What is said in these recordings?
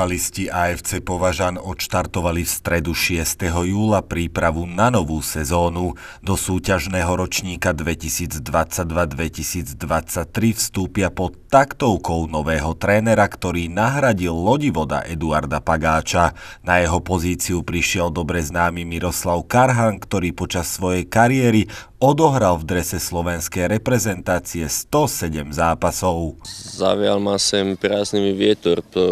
Futbalisti AFC Považan odštartovali v stredu 6. júla prípravu na novú sezónu. Do súťažného ročníka 2022-2023 vstúpia pod taktovkou nového trénera, ktorý nahradil lodivoda Eduarda Pagáča. Na jeho pozíciu prišiel dobre známy Miroslav Karhan, ktorý počas svojej kariéry odohral v drese slovenskej reprezentácie 107 zápasov. Zavial ma sem prázdnymi vietor. To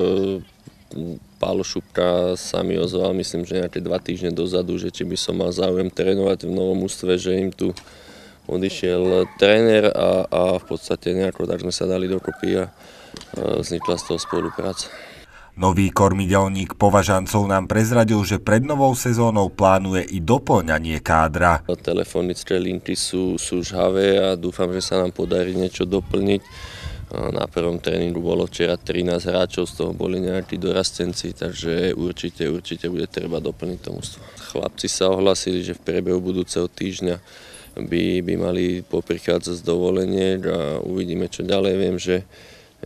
Pálo Šupka sa mi ozval, myslím, že nejaké dva týždne dozadu, že či by som mal záujem trénovať v novom ústve, že im tu odišiel tréner a, a v podstate nejako tak sme sa dali dokopy a vznikla z toho spolupráca. Nový kormidelník Považancov nám prezradil, že pred novou sezónou plánuje i doplňanie kádra. Telefonické linky sú, sú žhavé a dúfam, že sa nám podarí niečo doplniť na prvom tréningu bolo včera 13 hráčov, z toho boli nejakí dorastenci, takže určite, určite bude treba doplniť to Chlapci sa ohlasili, že v priebehu budúceho týždňa by, by mali poprichádzať z dovoleniek a uvidíme, čo ďalej. Viem, že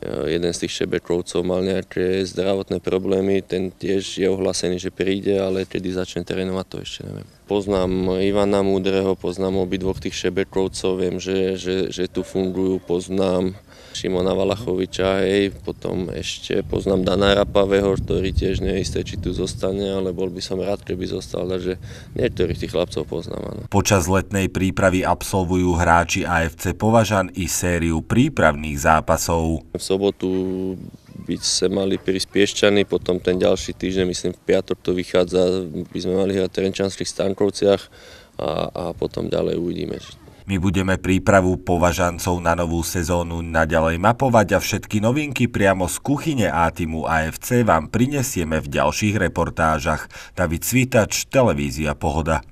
Eh, jeden z tých šebekovcov mal nejaké zdravotné problémy, ten tiež je ohlásený, že príde, ale kedy začne trénovať, to ešte neviem. Poznám Ivana Múdreho, poznám obidvoch tých šebekovcov, viem, že, že, že tu fungujú, poznám Šimona Valachoviča, hej, potom ešte poznám Dana Rapavého, ktorý tiež neisté, či tu zostane, ale bol by som rád, keby zostal, takže niektorých tých chlapcov poznám, Ano. Počas letnej prípravy absolvujú hráči AFC Považan i sériu prípravných zápasov v sobotu by sa mali prísť Piešťany, potom ten ďalší týždeň, myslím v piatok to vychádza, by sme mali hrať v Trenčanských Stankovciach a, a potom ďalej uvidíme. My budeme prípravu považancov na novú sezónu naďalej mapovať a všetky novinky priamo z kuchyne a týmu AFC vám prinesieme v ďalších reportážach. David Svitač, Televízia Pohoda.